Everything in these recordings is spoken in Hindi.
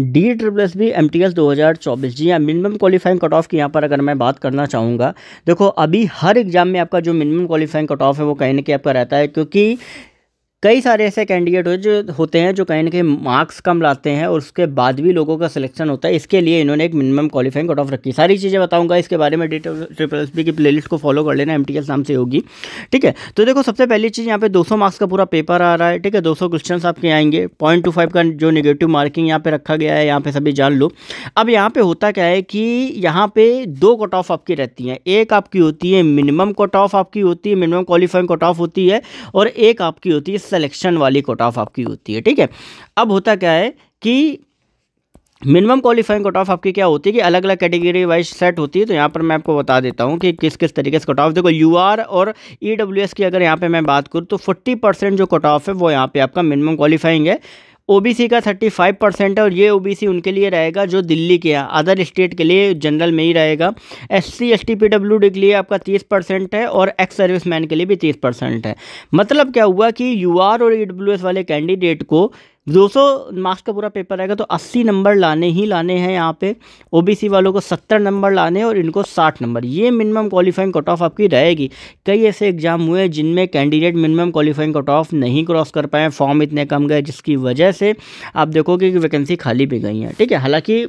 D triple S B M T S दो हज़ार चौबीस जी हाँ मिनिमम क्वालिफाइंग कट ऑफ की यहाँ पर अगर मैं बात करना चाहूँगा देखो अभी हर एग्ज़ाम में आपका जो मिनिमम क्वालिफाइंग कट ऑफ है वो कहीं ना कहीं आपका रहता है क्योंकि कई सारे ऐसे कैंडिडेट हो जो होते हैं जो कहीं ना कहीं मार्क्स कम लाते हैं और उसके बाद भी लोगों का सिलेक्शन होता है इसके लिए इन्होंने एक मिनिमम क्वालिफाइंग कट ऑफ रखी सारी चीज़ें बताऊंगा इसके बारे में डिटेल ट्रिपल एस की प्ले को फॉलो कर लेना एम नाम से होगी ठीक है तो देखो सबसे पहली चीज़ यहाँ पे 200 मार्क्स का पूरा पेपर आ रहा है ठीक है सौ क्वेश्चन आपके आएंगे पॉइंट का जो निगेटिव मार्किंग यहाँ पे रखा गया है यहाँ पे सभी जान लो अब यहाँ पर होता क्या है कि यहाँ पर दो कट ऑफ आपकी रहती हैं एक आपकी होती है मिनिमम कट ऑफ आपकी होती है मिनिमम क्वालिफाइंग कट ऑफ होती है और एक आपकी होती है सेलेक्शन वाली कोट ऑफ आपकी होती है ठीक है अब होता क्या है कि मिनिमम क्वालिफाइंग कट ऑफ आपकी क्या होती है कि अलग अलग कैटेगरी वाइज सेट होती है तो यहाँ पर मैं आपको बता देता हूँ कि किस किस तरीके से कट ऑफ देखो यू आर और ई डब्ल्यू एस की अगर यहाँ पे मैं बात करूँ तो फोर्टी परसेंट जो कट ऑफ है वो यहाँ पे आपका मिनिमम क्वालिफाइंग है ओबीसी का 35 परसेंट है और ये ओबीसी उनके लिए रहेगा जो दिल्ली के है अदर स्टेट के लिए जनरल में ही रहेगा S C S T P W D के लिए आपका 30 परसेंट है और एक्स सर्विस मैन के लिए भी 30 परसेंट है मतलब क्या हुआ कि यू आर और ई डब्ल्यू एस वाले कैंडिडेट को 200 मार्क्स का पूरा पेपर आएगा तो 80 नंबर लाने ही लाने हैं यहाँ पे ओबीसी वालों को 70 नंबर लाने और इनको 60 नंबर ये मिनिमम क्वालिफाइंग कट ऑफ आपकी रहेगी कई ऐसे एग्जाम हुए जिनमें candidate minimum qualifying cut off नहीं क्रॉस कर पाए फॉर्म इतने कम गए जिसकी वजह से आप देखोगे कि वैकेंसी खाली भी गई हैं ठीक है हालाँकि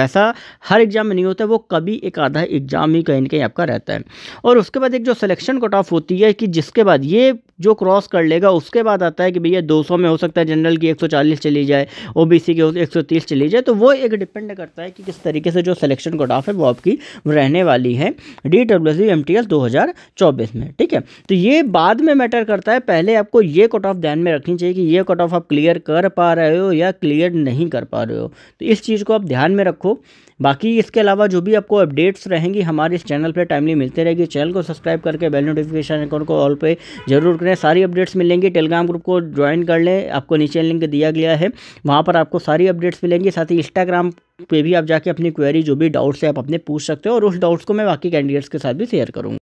वैसा हर एग्जाम में नहीं होता वो कभी एक आधा एग्जाम ही कहीं ना कहीं आपका रहता है और उसके बाद एक जो सिलेक्शन कट ऑफ होती है कि जिसके बाद ये जो क्रॉस कर लेगा उसके बाद आता है कि भैया 200 में हो सकता है जनरल की 140 चली जाए ओबीसी की 130 चली जाए तो वो एक डिपेंड करता है कि किस तरीके से जो सिलेक्शन कट ऑफ है वो आपकी रहने वाली है D W C M T S दो हज़ार चौबीस में ठीक है तो ये बाद में मैटर करता है पहले आपको ये कट ऑफ ध्यान में रखनी चाहिए कि ये कट ऑफ आप क्लियर कर पा रहे हो या क्लियर नहीं कर पा रहे हो तो इस चीज़ को आप ध्यान में रखो बाकी इसके अलावा जो भी आपको अपडेट्स रहेंगी हमारे इस चैनल पर टाइमली मिलते रहेगी चैनल को सब्सक्राइब करके बेल नोटिफिकेशन अकाउंट को ऑल पे जरूर करें सारी अपडेट्स मिलेंगी टेलीग्राम ग्रुप को ज्वाइन कर लें आपको नीचे लिंक दिया गया है वहाँ पर आपको सारी अपडेट्स मिलेंगी साथ ही इंस्टाग्राम पे भी आप जाके अपनी क्वेरी जो भी डाउट्स है आप अपने पूछ सकते हो और उस डाउट्स को मैं बाकी कैंडिडेट्स के साथ भी शेयर करूँगा